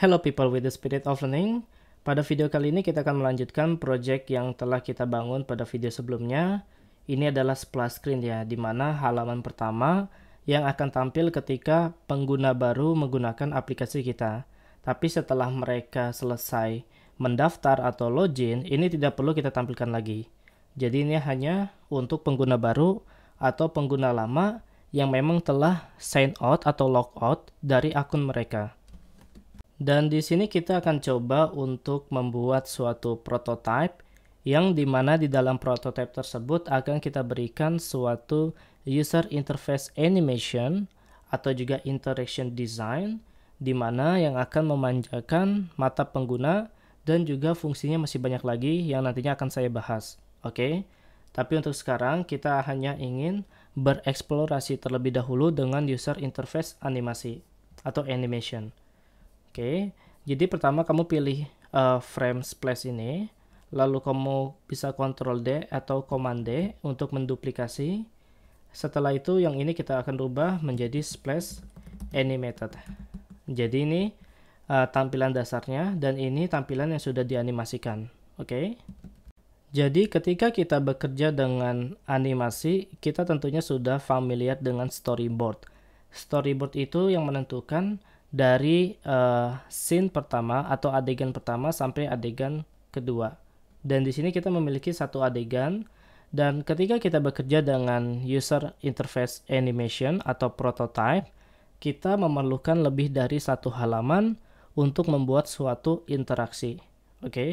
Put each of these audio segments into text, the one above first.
Hello people with the spirit of learning. Pada video kali ini kita akan melanjutkan project yang telah kita bangun pada video sebelumnya. Ini adalah splash screen ya, di mana halaman pertama yang akan tampil ketika pengguna baru menggunakan aplikasi kita. Tapi setelah mereka selesai mendaftar atau login, ini tidak perlu kita tampilkan lagi. Jadi ini hanya untuk pengguna baru atau pengguna lama yang memang telah sign out atau log out dari akun mereka. Dan di sini kita akan coba untuk membuat suatu prototype yang dimana di dalam prototype tersebut akan kita berikan suatu user interface animation atau juga interaction design di mana yang akan memanjakan mata pengguna dan juga fungsinya masih banyak lagi yang nantinya akan saya bahas. Oke, okay? tapi untuk sekarang kita hanya ingin bereksplorasi terlebih dahulu dengan user interface animasi atau animation. Oke, jadi pertama kamu pilih uh, frame splash ini, lalu kamu bisa Ctrl D atau Command D untuk menduplikasi. Setelah itu yang ini kita akan rubah menjadi splash animated. Jadi ini uh, tampilan dasarnya dan ini tampilan yang sudah dianimasikan. Oke. Jadi ketika kita bekerja dengan animasi, kita tentunya sudah familiar dengan storyboard. Storyboard itu yang menentukan dari uh, scene pertama atau adegan pertama sampai adegan kedua. Dan di sini kita memiliki satu adegan dan ketika kita bekerja dengan user interface animation atau prototype, kita memerlukan lebih dari satu halaman untuk membuat suatu interaksi. Oke. Okay?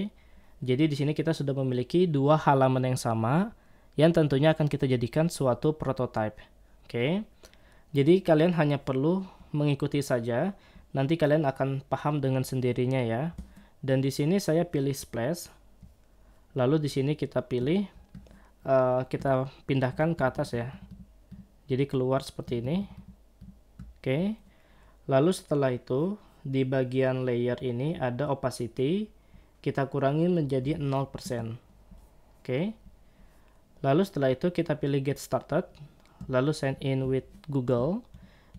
Jadi di sini kita sudah memiliki dua halaman yang sama yang tentunya akan kita jadikan suatu prototype. Oke. Okay? Jadi kalian hanya perlu mengikuti saja. Nanti kalian akan paham dengan sendirinya ya. Dan di sini saya pilih splash. Lalu di sini kita pilih uh, kita pindahkan ke atas ya. Jadi keluar seperti ini. Oke. Lalu setelah itu di bagian layer ini ada opacity kita kurangi menjadi 0%. Oke. Okay. Lalu setelah itu kita pilih get started, lalu sign in with Google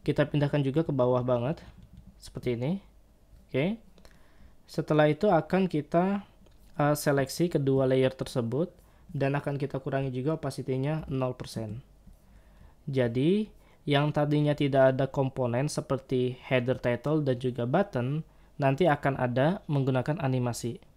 kita pindahkan juga ke bawah banget seperti ini oke okay. setelah itu akan kita uh, seleksi kedua layer tersebut dan akan kita kurangi juga opacity-nya 0% jadi yang tadinya tidak ada komponen seperti header title dan juga button nanti akan ada menggunakan animasi